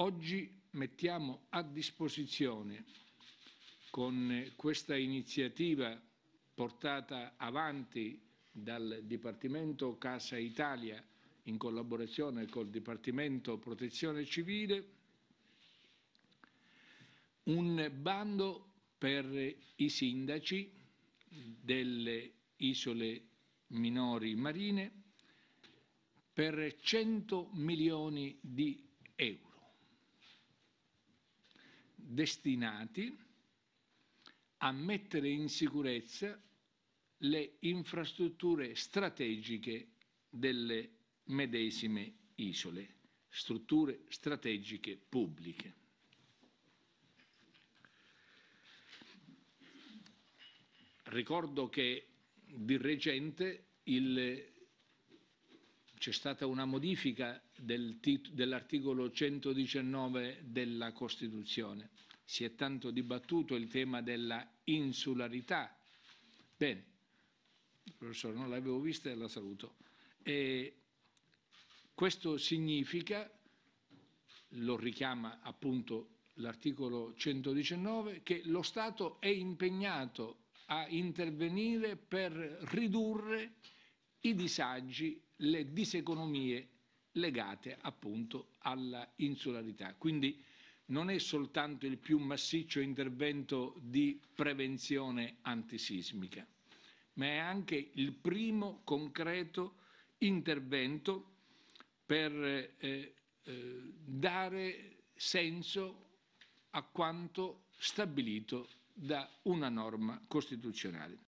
Oggi mettiamo a disposizione con questa iniziativa portata avanti dal Dipartimento Casa Italia in collaborazione col Dipartimento Protezione Civile un bando per i sindaci delle isole minori marine per 100 milioni di euro destinati a mettere in sicurezza le infrastrutture strategiche delle medesime isole, strutture strategiche pubbliche. Ricordo che di recente il c'è stata una modifica del dell'articolo 119 della Costituzione. Si è tanto dibattuto il tema della insularità. Bene, professore, non l'avevo vista e la saluto. E questo significa, lo richiama appunto l'articolo 119, che lo Stato è impegnato a intervenire per ridurre i disagi le diseconomie legate appunto alla insularità. Quindi non è soltanto il più massiccio intervento di prevenzione antisismica, ma è anche il primo concreto intervento per eh, eh, dare senso a quanto stabilito da una norma costituzionale.